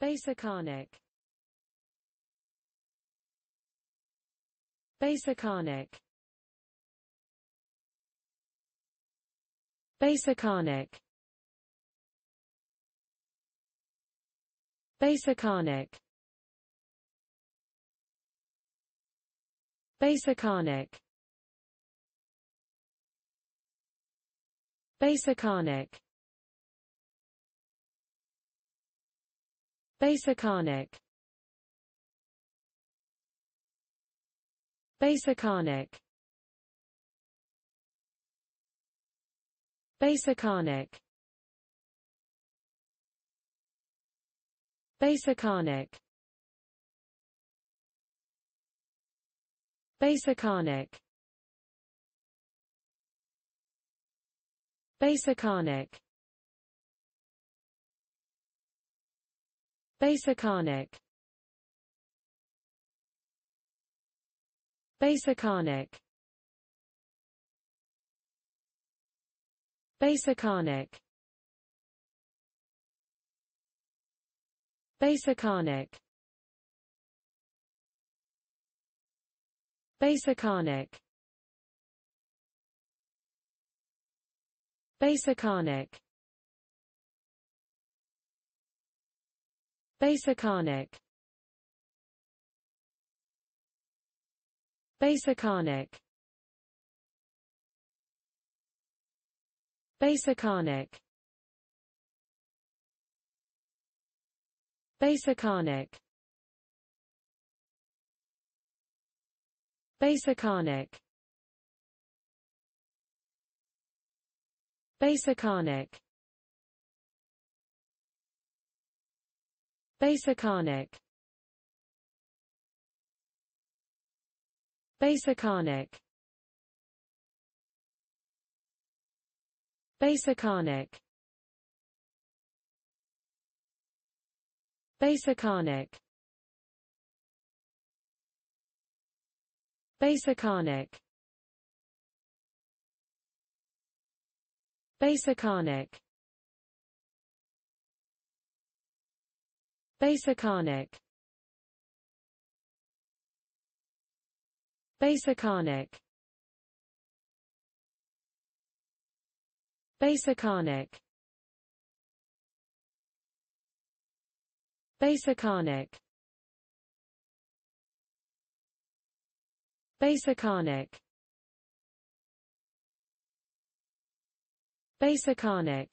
Basicarnic Basicarnic Basicarnic Basicarnic Basicarnic Basicarnic Basicarnic Basicarnic Basicarnic Basicarnic Basicarnic Basicarnic Basicarnic Basicarnic Basicarnic Basicarnic Basicarnic Basicarnic Basicarnic Basicarnic Basicarnic Basicarnic Basicarnic Basicarnic Basic-arnic. Basic-arnic. Basic-arnic. basic Basicarnic Basicarnic Basicarnic Basicarnic Basicarnic Basicarnic